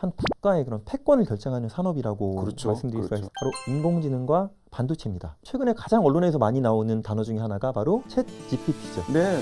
한 국가의 그런 패권을 결정하는 산업이라고 그렇죠, 말씀드릴 수가 그렇죠. 있어요. 바로 인공지능과 반도체입니다. 최근에 가장 언론에서 많이 나오는 단어 중에 하나가 바로 챗 GPT죠. 네.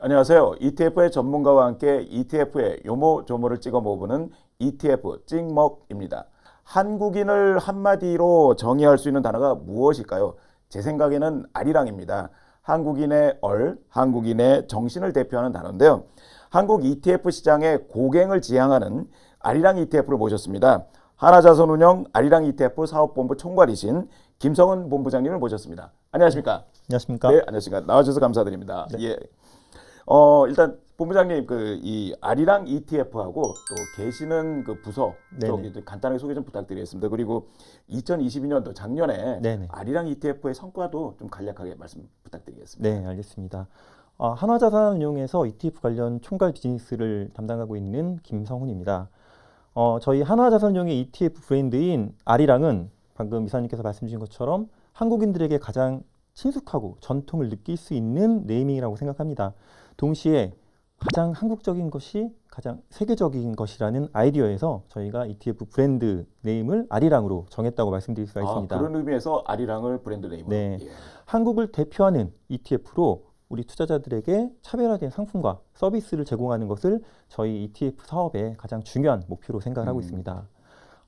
안녕하세요. ETF의 전문가와 함께 ETF의 요모조모를 찍어 모으는 ETF 찍먹입니다. 한국인을 한마디로 정의할 수 있는 단어가 무엇일까요? 제 생각에는 아리랑입니다. 한국인의 얼, 한국인의 정신을 대표하는 단어인데요. 한국 ETF 시장의 고갱을 지향하는 아리랑 ETF를 모셨습니다. 하나자손운영 아리랑 ETF 사업본부 총괄이신 김성은 본부장님을 모셨습니다. 안녕하십니까? 네, 안녕하십니까? 네, 안녕하십니까? 나와주셔서 감사드립니다. 네. 예. 어, 일단 본부장님 그 이 아리랑 ETF하고 또 계시는 그 부서 간단하게 소개 좀 부탁드리겠습니다. 그리고 2022년도 작년에 네네. 아리랑 ETF의 성과도 좀 간략하게 말씀 부탁드리겠습니다. 네, 알겠습니다. 아, 한화자산운용에서 ETF 관련 총괄 비즈니스를 담당하고 있는 김성훈입니다. 어, 저희 한화자산운용의 ETF 브랜드인 아리랑은 방금 이사님께서 말씀 주신 것처럼 한국인들에게 가장 친숙하고 전통을 느낄 수 있는 네이밍이라고 생각합니다. 동시에 가장 한국적인 것이 가장 세계적인 것이라는 아이디어에서 저희가 ETF 브랜드 네임을 아리랑으로 정했다고 말씀드릴 수가 아, 있습니다. 아, 그런 의미에서 아리랑을 브랜드 네임으로. 네. 예. 한국을 대표하는 ETF로 우리 투자자들에게 차별화된 상품과 서비스를 제공하는 것을 저희 ETF 사업의 가장 중요한 목표로 생각 하고 음. 있습니다.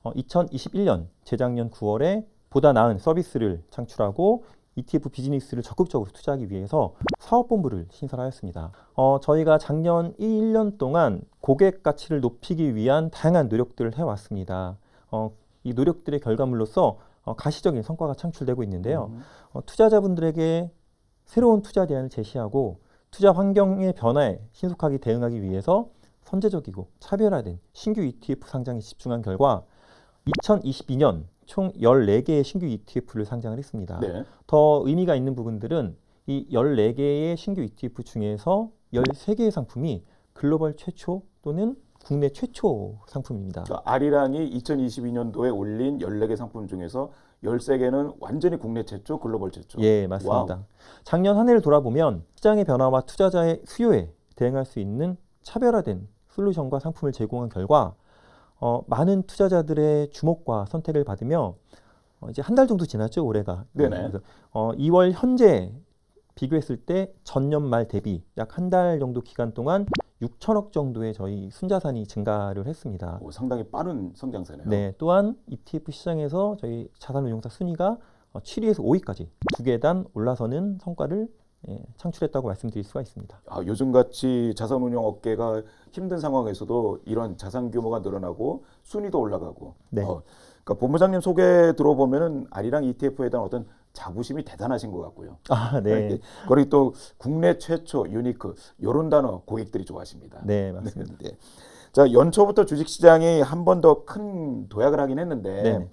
어, 2021년 재작년 9월에 보다 나은 서비스를 창출하고 ETF 비즈니스를 적극적으로 투자하기 위해서 사업본부를 신설하였습니다. 어, 저희가 작년 1, 년 동안 고객 가치를 높이기 위한 다양한 노력들을 해왔습니다. 어, 이 노력들의 결과물로서 어, 가시적인 성과가 창출되고 있는데요. 음. 어, 투자자분들에게 새로운 투자 대안을 제시하고 투자 환경의 변화에 신속하게 대응하기 위해서 선제적이고 차별화된 신규 ETF 상장에 집중한 결과 2022년 총 14개의 신규 ETF를 상장을 했습니다. 네. 더 의미가 있는 부분들은 이 14개의 신규 ETF 중에서 13개의 상품이 글로벌 최초 또는 국내 최초 상품입니다. 그러니까 아리랑이 2022년도에 올린 14개 상품 중에서 13개는 완전히 국내 최초, 글로벌 최초. 예, 맞습니다. 와우. 작년 한 해를 돌아보면 시장의 변화와 투자자의 수요에 대응할 수 있는 차별화된 솔루션과 상품을 제공한 결과 어, 많은 투자자들의 주목과 선택을 받으며 어, 이제 한 달 정도 지났죠 올해가. 네네. 어, 그래서 어, 2월 현재 비교했을 때 전년 말 대비 약 한 달 정도 기간 동안 6천억 정도의 저희 순자산이 증가를 했습니다. 오, 상당히 빠른 성장세네요. 네, 또한 ETF 시장에서 저희 자산운용사 순위가 7위에서 5위까지 두 계단 올라서는 성과를 예, 창출했다고 말씀드릴 수가 있습니다. 아, 요즘같이 자산운용 업계가 힘든 상황에서도 이런 자산 규모가 늘어나고 순위도 올라가고. 네. 어, 그러니까 본부장님 소개 들어보면은 아리랑 ETF에 대한 어떤 자부심이 대단하신 것 같고요. 아, 그러니까 네. 그리고 또 국내 최초 유니크 이런 단어 고객들이 좋아하십니다. 네, 맞습니다. 네. 네. 자 연초부터 주식시장이 한 번 더 큰 도약을 하긴 했는데 네. 네.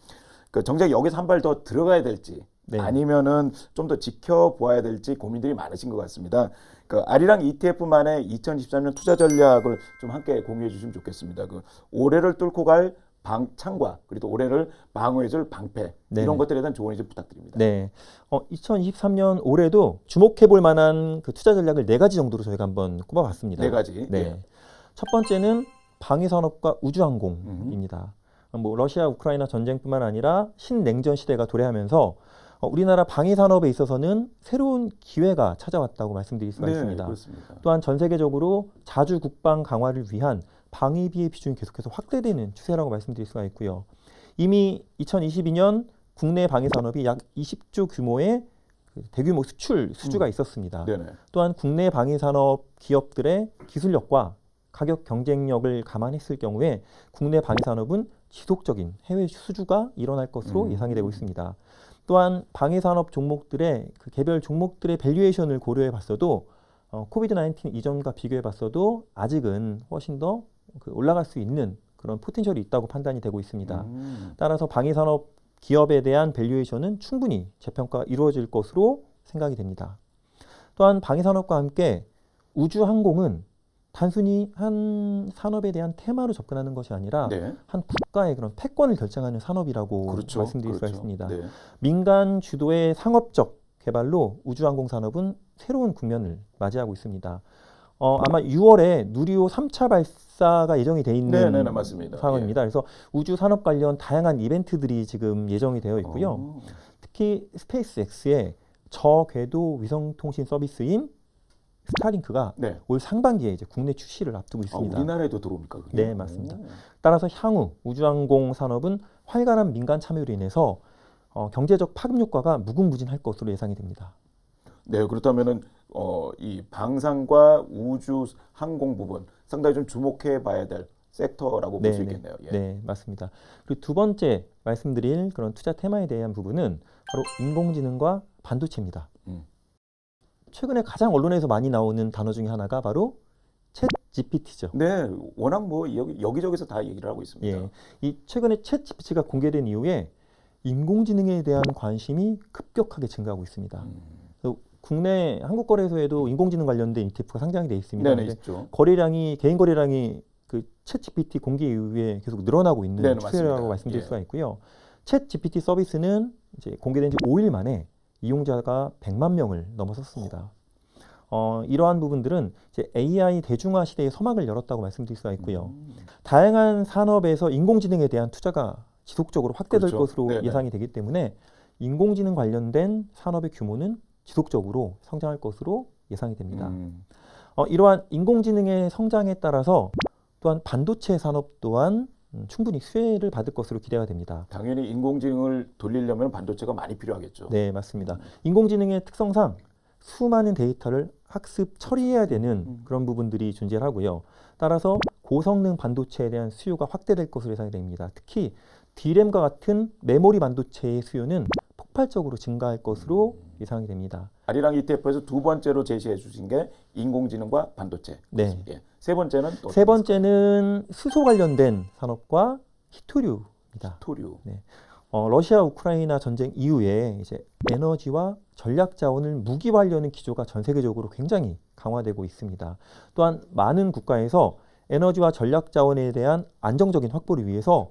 그 정작 여기서 한 발 더 들어가야 될지 네. 아니면은 좀 더 지켜보아야 될지 고민들이 많으신 것 같습니다. 그 아리랑 ETF만의 2023년 투자 전략을 좀 함께 공유해 주시면 좋겠습니다. 그 올해를 뚫고 갈 방창과 그리고 올해를 방어해줄 방패 네 이런 것들에 대한 조언이 좀 부탁드립니다. 네, 어, 2023년 올해도 주목해볼 만한 그 투자 전략을 네 가지 정도로 저희가 한번 꼽아봤습니다. 네 가지. 네, 예. 첫 번째는 방위 산업과 우주항공입니다. 음. 뭐 러시아 우크라이나 전쟁뿐만 아니라 신냉전 시대가 도래하면서 어, 우리나라 방위 산업에 있어서는 새로운 기회가 찾아왔다고 말씀드릴 수가 네, 있습니다. 그렇습니다. 또한 전 세계적으로 자주 국방 강화를 위한 방위비의 비중이 계속해서 확대되는 추세라고 말씀드릴 수가 있고요. 이미 2022년 국내 방위 산업이 약 20조 규모의 그 대규모 수출 수주가 음. 있었습니다. 네네. 또한 국내 방위 산업 기업들의 기술력과 가격 경쟁력을 감안했을 경우에 국내 방위 산업은 지속적인 해외 수주가 일어날 것으로 음. 예상이 되고 있습니다. 또한 방위산업 종목들의 그 개별 종목들의 밸류에이션을 고려해 봤어도 어, 코비드 19 이전과 비교해 봤어도 아직은 훨씬 더그 올라갈 수 있는 그런 포텐셜이 있다고 판단이 되고 있습니다. 음. 따라서 방위산업 기업에 대한 밸류에이션은 충분히 재평가 이루어질 것으로 생각이 됩니다. 또한 방위산업과 함께 우주항공은 단순히 한 산업에 대한 테마로 접근하는 것이 아니라 네. 한 국가의 그런 패권을 결정하는 산업이라고 그렇죠. 말씀드릴 그렇죠. 수가 있습니다. 네. 민간 주도의 상업적 개발로 우주항공 산업은 새로운 국면을 맞이하고 있습니다. 어, 아마 6월에 누리호 3차 발사가 예정이 돼 있는 네네, 네, 네, 맞습니다. 상황입니다. 예. 그래서 우주 산업 관련 다양한 이벤트들이 지금 예정이 되어 있고요. 오. 어. 특히 스페이스X의 저궤도 위성 통신 서비스인 스타링크가 네. 올 상반기에 이제 국내 출시를 앞두고 있습니다. 아, 우리나라에도 들어옵니까? 그게? 네, 맞습니다. 따라서 향후 우주항공 산업은 활발한 민간 참여로 인해서 어, 경제적 파급 효과가 무궁무진할 것으로 예상이 됩니다. 네, 그렇다면은 어, 이 방산과 우주 항공 부분 상당히 좀 주목해 봐야 될 섹터라고 볼 수 있겠네요. 예. 네, 맞습니다. 그리고 두 번째 말씀드릴 그런 투자 테마에 대한 부분은 바로 인공지능과 반도체입니다. 음. 최근에 가장 언론에서 많이 나오는 단어 중에 하나가 바로 챗 GPT죠. 네, 워낙 뭐 여기, 저기서다 얘기를 하고 있습니다. 예, 이 최근에 챗 GPT가 공개된 이후에 인공지능에 대한 관심이 급격하게 증가하고 있습니다. 음. 국내 한국 거래소에도 인공지능 관련된 ETF가 상장이 돼 있습니다. 네, 네 있죠. 거래량이 개인 거래량이 그챗 GPT 공개 이후에 계속 늘어나고 있는 네, 네, 추세라고 말씀드릴 예. 수가 있고요. 챗 GPT 서비스는 이제 공개된 지 5일 만에 이용자가 100만 명을 넘어섰습니다. 어. 어, 이러한 부분들은 이제 AI 대중화 시대의 서막을 열었다고 말씀드릴 수가 있고요. 음. 다양한 산업에서 인공지능에 대한 투자가 지속적으로 확대될 그렇죠. 것으로 네네. 네. 예상이 되기 때문에 인공지능 관련된 산업의 규모는 지속적으로 성장할 것으로 예상이 됩니다. 음. 어, 이러한 인공지능의 성장에 따라서 또한 반도체 산업 또한 음, 충분히 수혜를 받을 것으로 기대가 됩니다. 당연히 인공지능을 돌리려면 반도체가 많이 필요하겠죠. 네, 맞습니다. 인공지능의 특성상 수많은 데이터를 학습 처리해야 되는 음. 그런 부분들이 존재하고요. 따라서 고성능 반도체에 대한 수요가 확대될 것으로 예상 됩니다. 특히 d r 과 같은 메모리 반도체의 수요는 폭발적으로 증가할 것으로 음. 예상 됩니다. 아리랑 ETF에서 두 번째로 제시해 주신 게 인공지능과 반도체. 네. 예. 세 번째는 세 번째는 수소 관련된 산업과 히토류입니다. 히토류. 네. 어, 러시아 우크라이나 전쟁 이후에 이제 에너지와 전략 자원을 무기 관련의 기조가 전 세계적으로 굉장히 강화되고 있습니다. 또한 많은 국가에서 에너지와 전략 자원에 대한 안정적인 확보를 위해서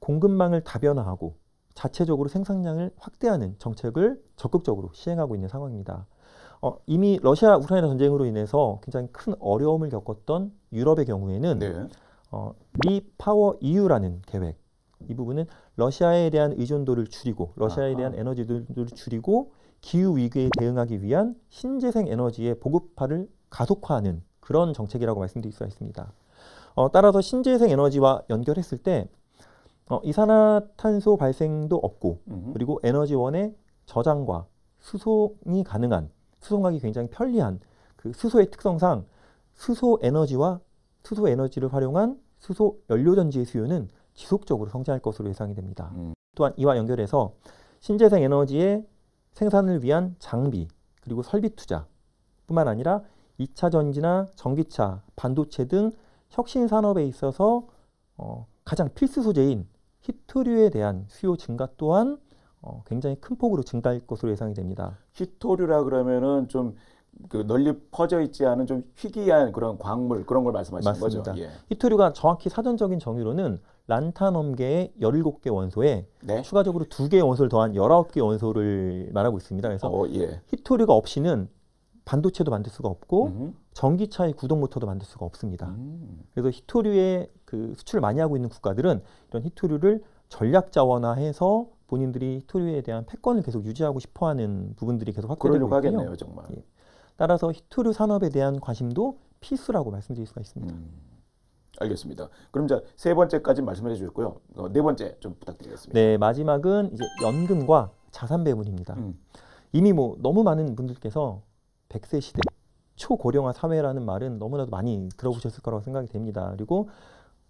공급망을 다변화하고 자체적으로 생산량을 확대하는 정책을 적극적으로 시행하고 있는 상황입니다. 어, 이미 러시아 우크라이나 전쟁으로 인해서 굉장히 큰 어려움을 겪었던 유럽의 경우에는 네. 어, 리파워 EU라는 계획 이 부분은 러시아에 대한 의존도를 줄이고 러시아에 아하. 대한 에너지 를 줄이고 기후 위기에 대응하기 위한 신재생 에너지의 보급화를 가속화하는 그런 정책이라고 말씀드릴 수 있습니다. 어, 따라서 신재생 에너지와 연결했을 때 어, 이산화탄소 발생도 없고 음흠. 그리고 에너지원의 저장과 수송이 가능한 수송하기 굉장히 편리한 그 수소의 특성상 수소 에너지와 수소 에너지를 활용한 수소 연료 전지의 수요는 지속적으로 성장할 것으로 예상이 됩니다. 음. 또한 이와 연결해서 신재생 에너지의 생산을 위한 장비 그리고 설비 투자뿐만 아니라 이차 전지나 전기차, 반도체 등 혁신 산업에 있어서 어, 가장 필수 소재인 희토류에 대한 수요 증가 또한 어, 굉장히 큰 폭으로 증가할 것으로 예상이 됩니다. 희토류라 그러면은 좀그 널리 퍼져 있지 않은 좀 희귀한 그런 광물 그런 걸 말씀하시는 맞습니다. 거죠. 예. 희토류가 정확히 사전적인 정의로는 란타넘계의 17개 원소에 네? 추가적으로 2개 원소를 더한 19개 원소를 말하고 있습니다. 그래서 어, 예. 히토류가 없이는 반도체도 만들 수가 없고 음. 전기차의 구동 모터도 만들 수가 없습니다. 음. 그래서 히토류의 그 수출을 많이 하고 있는 국가들은 이런 히토류를 전략 자원화해서 본인들이 히토류에 대한 패권을 계속 유지하고 싶어하는 부분들이 계속 확대되고 있고요. 정말. 예. 따라서 히토류 산업에 대한 관심도 필수라고 말씀드릴 수가 있습니다. 음. 알겠습니다. 그럼 이제 세 번째까지 말씀을 해주셨고요. 어, 네 번째 좀 부탁드리겠습니다. 네 마지막은 이제 연금과 자산 배분입니다. 음. 이미 뭐 너무 많은 분들께서 1 0 0세 시대, 초고령화 사회라는 말은 너무나도 많이 들어보셨을 거라고 생각이 됩니다. 그리고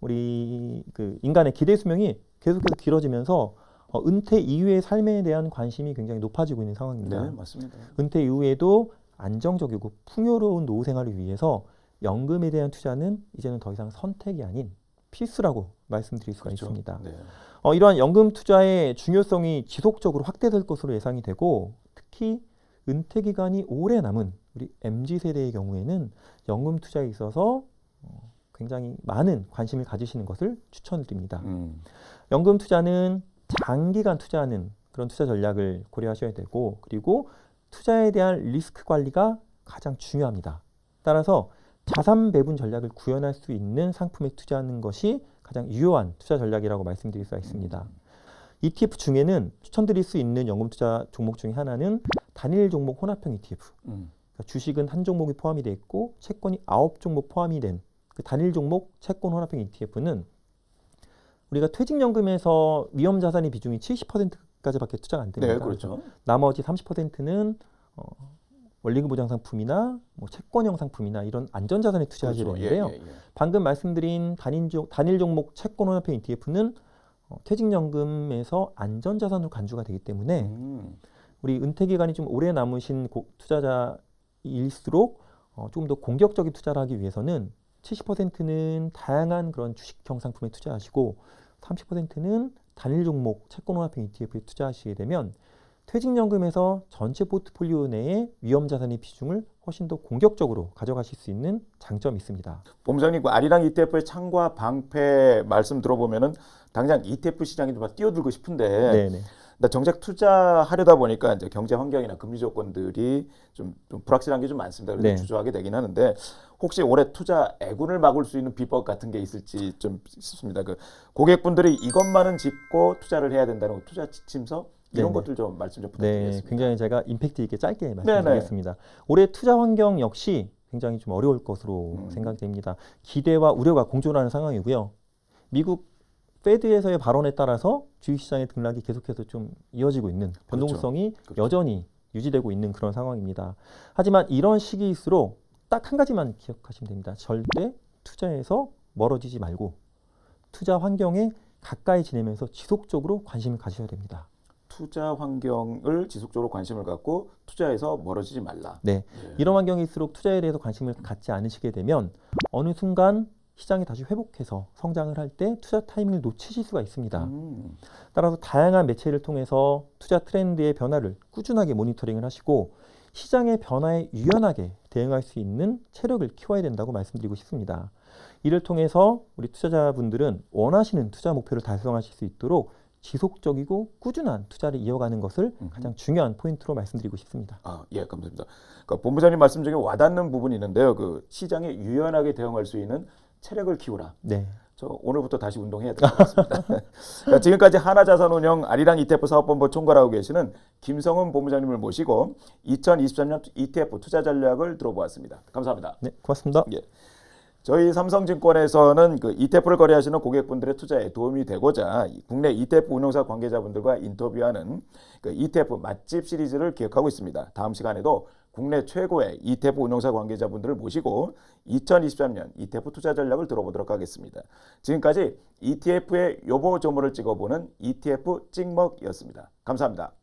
우리 그 인간의 기대 수명이 계속해서 길어지면서 어, 은퇴 이후의 삶에 대한 관심이 굉장히 높아지고 있는 상황입니다. 네, 맞습니다. 은퇴 이후에도 안정적이고 풍요로운 노후 생활을 위해서 연금에 대한 투자는 이제는 더 이상 선택이 아닌 필수라고 말씀드릴 수가 그렇죠. 있습니다. 네. 어, 이러한 연금 투자의 중요성이 지속적으로 확대될 것으로 예상이 되고 특히 은퇴 기간이 오래 남은 우리 MZ 세대의 경우에는 연금 투자에 있어서 어, 굉장히 많은 관심을 가지시는 것을 추천드립니다. 음. 연금 투자는 장기간 투자하는 그런 투자 전략을 고려하셔야 되고 그리고 투자에 대한 리스크 관리가 가장 중요합니다. 따라서 자산 배분 전략을 구현할 수 있는 상품에 투자하는 것이 가장 유효한 투자 전략이라고 말씀드릴 수 있습니다. 음. ETF 중에는 추천드릴 수 있는 연금 투자 종목 중에 하나는 단일 종목 혼합형 ETF. 음. 그러니까 주식은 한 종목이 포함이 돼 있고 채권이 아홉 종목 포함이 된 그 단일 종목 채권 혼합형 ETF는 우리가 퇴직연금에서 위험 자산의 비중이 70%까지밖에 투자가 안 됩니다. 네, 그렇죠. 나머지 30%는 어, 원리금 보장 상품이나 뭐 채권형 상품이나 이런 안전 자산에 투자하게 그렇죠. 예, 되는데요. 예, 예, 예. 방금 말씀드린 단일, 종, 단일 종목 채권 혼합형 ETF는 어, 퇴직연금에서 안전 자산으로 간주가 되기 때문에 음. 우리 은퇴 기간이 좀 오래 남으신 고, 투자자일수록 어, 조금 더 공격적인 투자를 하기 위해서는 70%는 다양한 그런 주식형 상품에 투자하시고 30%는 단일 종목 채권화합형 ETF에 투자하시게 되면 퇴직연금에서 전체 포트폴리오 내에 위험자산의 비중을 훨씬 더 공격적으로 가져가실 수 있는 장점이 있습니다. 본부장님, 그 아리랑 ETF의 창과 방패 말씀 들어보면 당장 ETF 시장에 뛰어들고 싶은데 네네. 근데 정작 투자하려다 보니까 이제 경제 환경이나 금리 조건들이 좀, 좀 불확실한 게 좀 많습니다. 그래서 네. 주저하게 되긴 하는데 혹시 올해 투자 애군을 막을 수 있는 비법 같은 게 있을지 좀 싶습니다. 그 고객분들이 이것만은 짚고 투자를 해야 된다는 투자 지침서 이런 네네. 것들 좀 말씀 좀 네, 부탁드리겠습니다. 네, 굉장히 제가 임팩트 있게 짧게 말씀드리겠습니다. 네네. 올해 투자 환경 역시 굉장히 좀 어려울 것으로 음. 생각됩니다. 기대와 우려가 공존하는 상황이고요. 미국 페드에서의 발언에 따라서 주식 시장의 등락이 계속해서 좀 이어지고 있는 그렇죠. 변동성이 그렇죠. 그렇죠. 여전히 유지되고 있는 그런 상황입니다. 하지만 이런 시기일수록 딱 한 가지만 기억하시면 됩니다. 절대 투자에서 멀어지지 말고 투자 환경에 가까이 지내면서 지속적으로 관심을 가지셔야 됩니다. 투자 환경을 지속적으로 관심을 갖고 투자에서 멀어지지 말라. 네. 네. 이런 환경일수록 투자에 대해서 관심을 갖지 않으시게 되면 어느 순간 시장이 다시 회복해서 성장을 할 때 투자 타이밍을 놓치실 수가 있습니다. 음. 따라서 다양한 매체를 통해서 투자 트렌드의 변화를 꾸준하게 모니터링을 하시고 시장의 변화에 유연하게 대응할 수 있는 체력을 키워야 된다고 말씀드리고 싶습니다. 이를 통해서 우리 투자자분들은 원하시는 투자 목표를 달성하실 수 있도록 지속적이고 꾸준한 투자를 이어가는 것을 가장 중요한 포인트로 말씀드리고 싶습니다. 아, 예, 감사합니다. 그러니까 본부장님 말씀 중에 와닿는 부분이 있는데요. 그 시장에 유연하게 대응할 수 있는 체력을 키우라. 네. 저 오늘부터 다시 운동해야 될것 같습니다. 그러니까 지금까지 하나자산운영 아리랑 ETF 사업본부 총괄하고 계시는 김성훈 본부장님을 모시고 2023년 ETF 투자 전략을 들어보았습니다. 감사합니다. 네, 고맙습니다. 예. 저희 삼성증권에서는 그 ETF를 거래하시는 고객분들의 투자에 도움이 되고자 국내 ETF 운용사 관계자분들과 인터뷰하는 그 ETF 맛집 시리즈를 기획하고 있습니다. 다음 시간에도 국내 최고의 ETF 운용사 관계자분들을 모시고 2023년 ETF 투자 전략을 들어보도록 하겠습니다. 지금까지 ETF의 요보 조모를 찍어보는 ETF 찍먹이었습니다. 감사합니다.